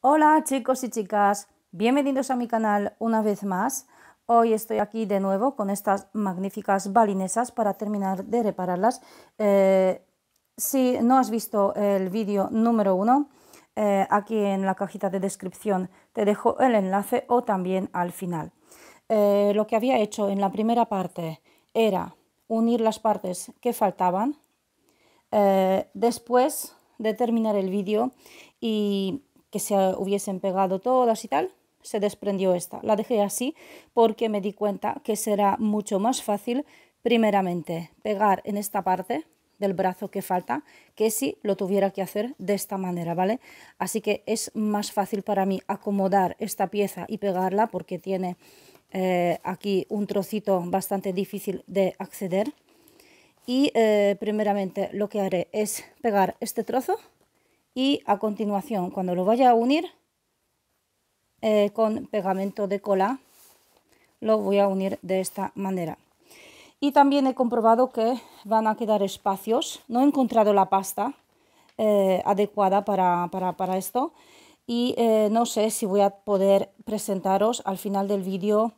Hola chicos y chicas, bienvenidos a mi canal una vez más. Hoy estoy aquí de nuevo con estas magníficas balinesas para terminar de repararlas. Eh, si no has visto el vídeo número uno, eh, aquí en la cajita de descripción te dejo el enlace o también al final. Eh, lo que había hecho en la primera parte era unir las partes que faltaban. después de terminar el vídeo y que se hubiesen pegado todas y tal, se desprendió esta. La dejé así porque me di cuenta que será mucho más fácil primeramente pegar en esta parte del brazo que falta que si lo tuviera que hacer de esta manera, ¿vale? Así que es más fácil para mí acomodar esta pieza y pegarla porque tiene eh, aquí un trocito bastante difícil de acceder. Y eh, primeramente lo que haré es pegar este trozo y a continuación cuando lo vaya a unir eh, con pegamento de cola lo voy a unir de esta manera y también he comprobado que van a quedar espacios no he encontrado la pasta eh, adecuada para, esto y eh, no sé si voy a poder presentaros al final del vídeo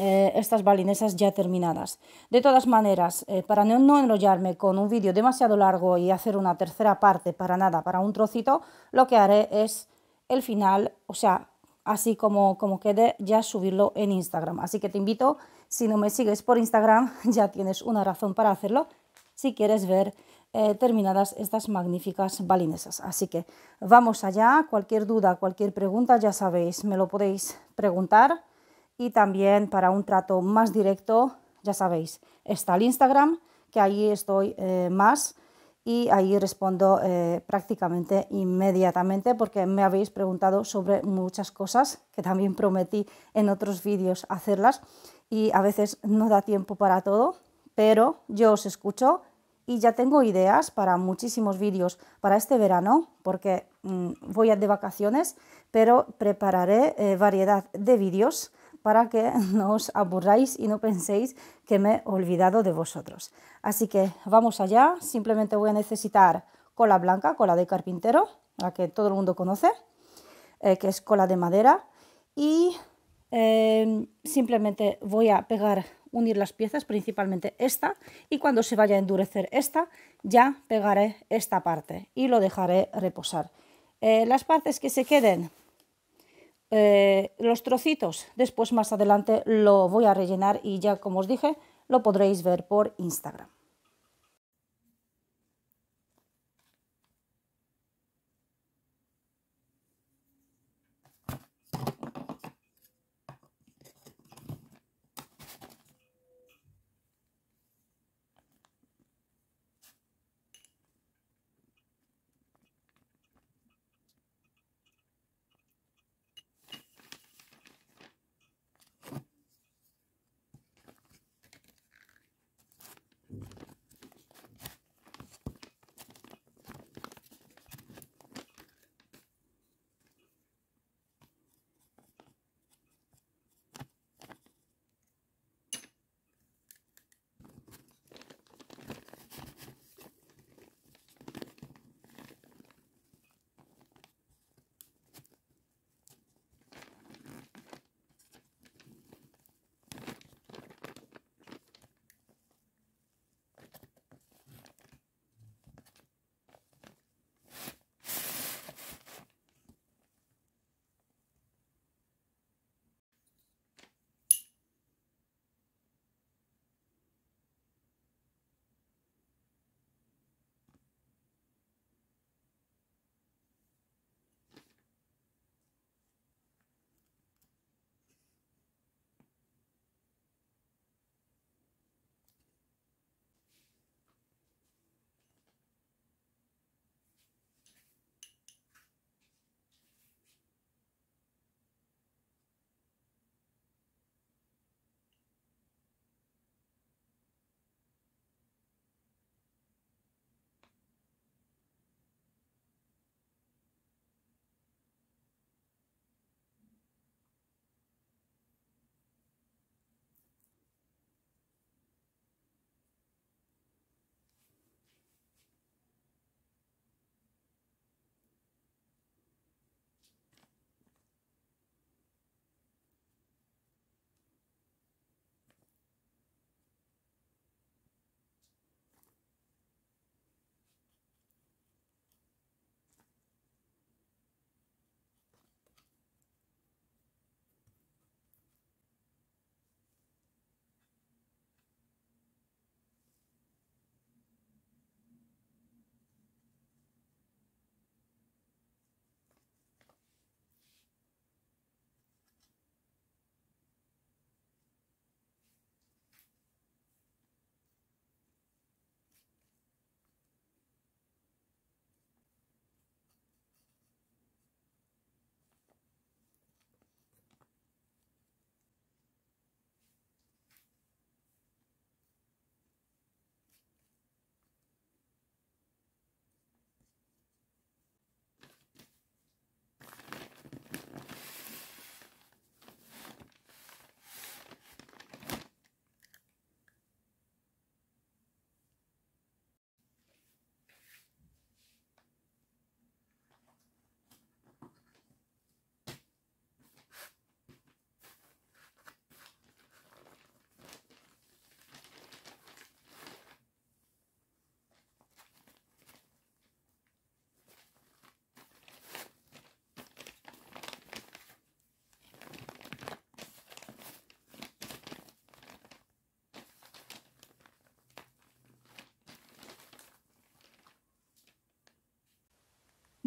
eh, estas balinesas ya terminadas. De todas maneras, eh, para no, enrollarme con un vídeo demasiado largo y hacer una tercera parte para nada, para un trocito, lo que haré es el final, o sea, así como, como quede, ya subirlo en Instagram. Así que te invito, si no me sigues por Instagram, ya tienes una razón para hacerlo, si quieres ver eh, terminadas estas magníficas balinesas. Así que vamos allá, cualquier duda, cualquier pregunta, ya sabéis, me lo podéis preguntar y también para un trato más directo, ya sabéis, está el Instagram, que ahí estoy eh, más y ahí respondo eh, prácticamente inmediatamente porque me habéis preguntado sobre muchas cosas que también prometí en otros vídeos hacerlas y a veces no da tiempo para todo, pero yo os escucho y ya tengo ideas para muchísimos vídeos para este verano porque mm, voy de vacaciones, pero prepararé eh, variedad de vídeos para que no os aburráis y no penséis que me he olvidado de vosotros. Así que vamos allá, simplemente voy a necesitar cola blanca, cola de carpintero, la que todo el mundo conoce, eh, que es cola de madera, y em, simplemente voy a pegar, unir las piezas, principalmente esta, y cuando se vaya a endurecer esta, ya pegaré esta parte y lo dejaré reposar. Eh, las partes que se queden eh, los trocitos. Después más adelante lo voy a rellenar y ya como os dije lo podréis ver por Instagram.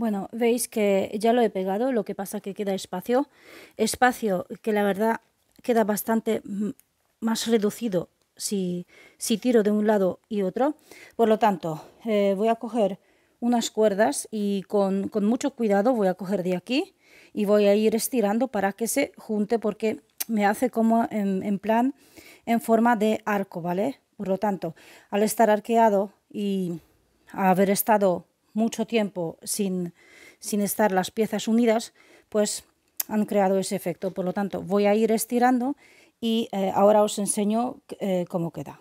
Bueno, veis que ya lo he pegado, lo que pasa que queda espacio, espacio que la verdad queda bastante mm, más reducido si, si tiro de un lado y otro. Por lo tanto, eh, voy a coger unas cuerdas y con, mucho cuidado voy a coger de aquí y voy a ir estirando para que se junte porque me hace como en, en, plan, en forma de arco, ¿vale? Por lo tanto, al estar arqueado y haber estado mucho tiempo sin, sin estar las piezas unidas, pues han creado ese efecto. Por lo tanto, voy a ir estirando y eh, ahora os enseño eh, cómo queda.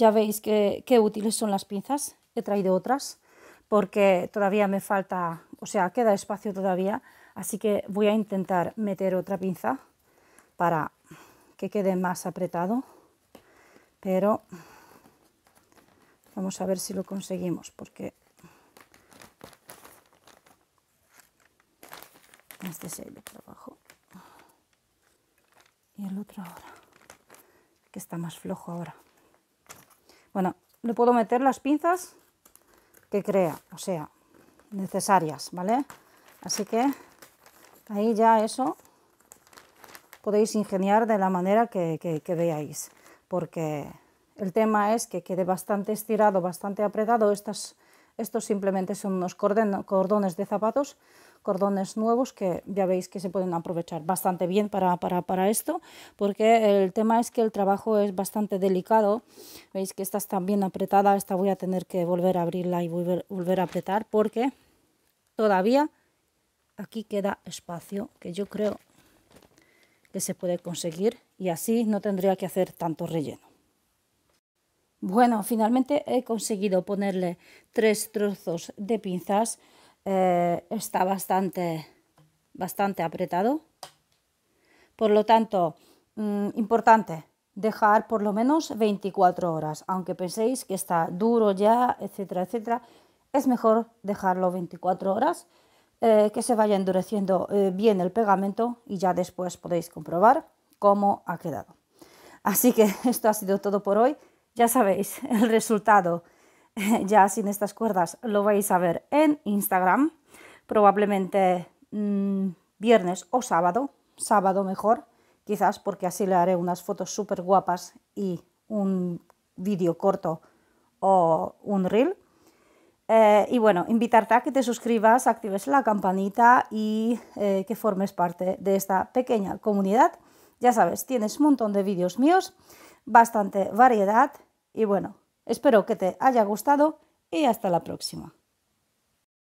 Ya veis qué útiles son las pinzas. He traído otras porque todavía me falta, o sea, queda espacio todavía. Así que voy a intentar meter otra pinza para que quede más apretado. Pero vamos a ver si lo conseguimos porque este es el de trabajo y el otro ahora que está más flojo ahora bueno, le puedo meter las pinzas que crea, o sea, necesarias, ¿vale? Así que ahí ya eso podéis ingeniar de la manera que, veáis, porque el tema es que quede bastante estirado, bastante apretado. Estas, estos simplemente son unos cordones de zapatos cordones nuevos que ya veis que se pueden aprovechar bastante bien para, para, esto, porque el tema es que el trabajo es bastante delicado. Veis que esta está bien apretada, esta voy a tener que volver a abrirla y volver a apretar porque todavía aquí queda espacio que yo creo que se puede conseguir y así no tendría que hacer tanto relleno. Bueno, finalmente he conseguido ponerle tres trozos de pinzas eh, está bastante, bastante apretado. Por lo tanto, mm, importante dejar por lo menos 24 horas, aunque penséis que está duro ya, etcétera, etcétera, es mejor dejarlo 24 horas, eh, que se vaya endureciendo eh, bien el pegamento y ya después podéis comprobar cómo ha quedado. Así que esto ha sido todo por hoy. Ya sabéis el resultado ya sin estas cuerdas lo vais a ver en Instagram, probablemente mm, viernes o sábado, sábado mejor, quizás porque así le haré unas fotos súper guapas y un vídeo corto o un reel. Eh, y bueno, invitarte a que te suscribas, actives la campanita y eh, que formes parte de esta pequeña comunidad. Ya sabes, tienes un montón de vídeos míos, bastante variedad y bueno, Espero que te haya gustado y hasta la próxima.